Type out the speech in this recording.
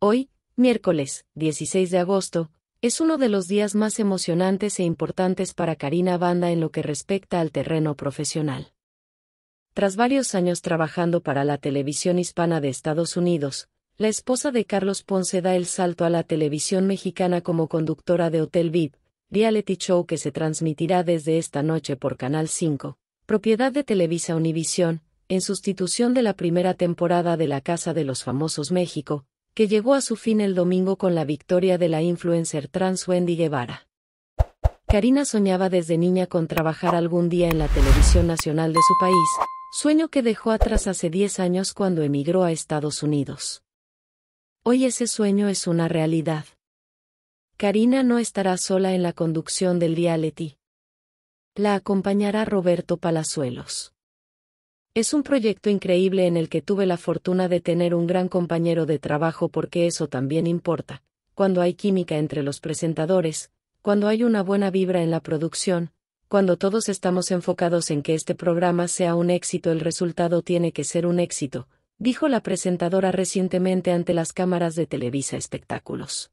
Hoy, miércoles, 16 de agosto, es uno de los días más emocionantes e importantes para Karina Banda en lo que respecta al terreno profesional. Tras varios años trabajando para la televisión hispana de Estados Unidos, la esposa de Carlos Ponce da el salto a la televisión mexicana como conductora de Hotel VIP, reality show que se transmitirá desde esta noche por Canal 5, propiedad de Televisa Univisión, en sustitución de la primera temporada de La Casa de los Famosos México, que llegó a su fin el domingo con la victoria de la influencer trans Wendy Guevara. Karina soñaba desde niña con trabajar algún día en la televisión nacional de su país, sueño que dejó atrás hace 10 años cuando emigró a Estados Unidos. Hoy ese sueño es una realidad. Karina no estará sola en la conducción del dialeti. La acompañará Roberto Palazuelos. Es un proyecto increíble en el que tuve la fortuna de tener un gran compañero de trabajo porque eso también importa. Cuando hay química entre los presentadores, cuando hay una buena vibra en la producción, cuando todos estamos enfocados en que este programa sea un éxito, el resultado tiene que ser un éxito, dijo la presentadora recientemente ante las cámaras de Televisa Espectáculos.